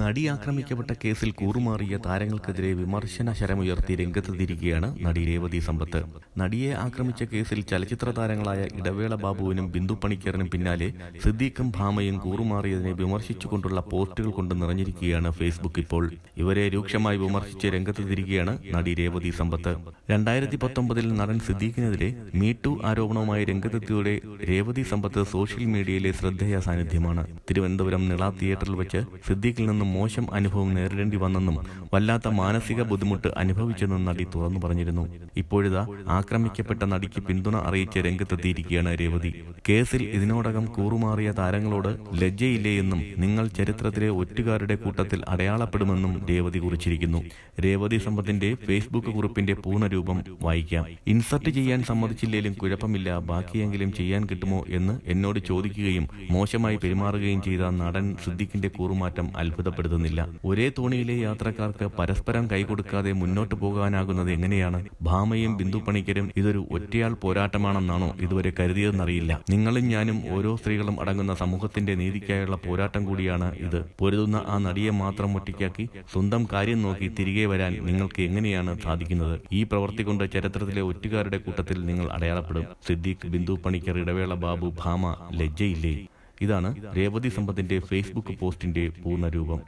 നടി ആക്രമിക്കപ്പെട്ട കേസിൽ കൂറുമാറിയ താരങ്ങൾക്കെതിരെ വിമർശന ശരമുയർത്തി രംഗത്തെത്തിയിരിക്കുകയാണ് നടി രേവതി സമ്പത്ത് നടിയെ ആക്രമിച്ച കേസിൽ ചലച്ചിത്ര താരങ്ങളായ ഇടവേള ബാബുവിനും ബിന്ദു പണിക്കറിനും പിന്നാലെ സിദ്ദീഖും ഭാമയും കൂറുമാറിയതിനെ വിമർശിച്ചുകൊണ്ടുള്ള പോസ്റ്റുകൾ കൊണ്ട് നിറഞ്ഞിരിക്കുകയാണ് ഫേസ്ബുക്ക് ഇപ്പോൾ ഇവരെ രൂക്ഷമായി വിമർശിച്ച് രംഗത്തെത്തിയിരിക്കുകയാണ് നടി രേവതി സമ്പത്ത് രണ്ടായിരത്തി പത്തൊമ്പതിൽ നടൻ സിദ്ദീഖിനെതിരെ മീട്ടു ആരോപണവുമായി രംഗത്തെത്തിയതോടെ രേവതി സമ്പത്ത് സോഷ്യൽ മീഡിയയിലെ ശ്രദ്ധേയ സാന്നിധ്യമാണ് തിരുവനന്തപുരം നിള തിയേറ്ററിൽ വെച്ച് സിദ്ദീഖിൽ നിന്ന് നിന്നും മോശം അനുഭവം നേരിടേണ്ടി വന്നെന്നും വല്ലാത്ത മാനസിക ബുദ്ധിമുട്ട് അനുഭവിച്ചെന്നും നടി തുറന്നു പറഞ്ഞിരുന്നു ഇപ്പോഴിതാ ആക്രമിക്കപ്പെട്ട നടിക്ക് പിന്തുണ അറിയിച്ച് രംഗത്തെത്തിയിരിക്കുകയാണ് രേവതി കേസിൽ ഇതിനോടകം കൂറുമാറിയ താരങ്ങളോട് ലജ്ജയില്ലേ എന്നും നിങ്ങൾ ചരിത്രത്തിലെ ഒറ്റുകാരുടെ കൂട്ടത്തിൽ അടയാളപ്പെടുമെന്നും രേവതി കുറിച്ചിരിക്കുന്നു രേവതി സമ്പത്തിന്റെ ഫേസ്ബുക്ക് കുറിപ്പിന്റെ പൂർണ്ണരൂപം വായിക്കാം ഇൻസർട്ട് ചെയ്യാൻ സമ്മതിച്ചില്ലെങ്കിലും കുഴപ്പമില്ല ബാക്കിയെങ്കിലും ചെയ്യാൻ കിട്ടുമോ എന്ന് എന്നോട് ചോദിക്കുകയും മോശമായി പെരുമാറുകയും ചെയ്ത നടൻ സിദ്ദിഖിന്റെ കൂറുമാറ്റം അത്ഭുത അത്ഭുതപ്പെടുത്തുന്നില്ല ഒരേ തോണിയിലെ യാത്രക്കാർക്ക് പരസ്പരം കൈകൊടുക്കാതെ മുന്നോട്ട് പോകാനാകുന്നത് എങ്ങനെയാണ് ഭാമയും ബിന്ദു പണിക്കരും ഇതൊരു ഒറ്റയാൾ പോരാട്ടമാണെന്നാണോ ഇതുവരെ കരുതിയതെന്നറിയില്ല നിങ്ങളും ഞാനും ഓരോ സ്ത്രീകളും അടങ്ങുന്ന സമൂഹത്തിന്റെ നീതിക്കായുള്ള പോരാട്ടം കൂടിയാണ് ഇത് പൊരുതുന്ന ആ നടിയെ മാത്രം ഒറ്റയ്ക്കാക്കി സ്വന്തം കാര്യം നോക്കി തിരികെ വരാൻ നിങ്ങൾക്ക് എങ്ങനെയാണ് സാധിക്കുന്നത് ഈ പ്രവൃത്തി കൊണ്ട് ചരിത്രത്തിലെ ഒറ്റുകാരുടെ കൂട്ടത്തിൽ നിങ്ങൾ അടയാളപ്പെടും സിദ്ദീഖ് ബിന്ദു പണിക്കർ ഇടവേള ബാബു ഭാമ ലജ്ജയില്ലേ ഇതാണ് രേവതി സമ്പത്തിന്റെ ഫേസ്ബുക്ക് പോസ്റ്റിന്റെ പൂർണ്ണരൂപം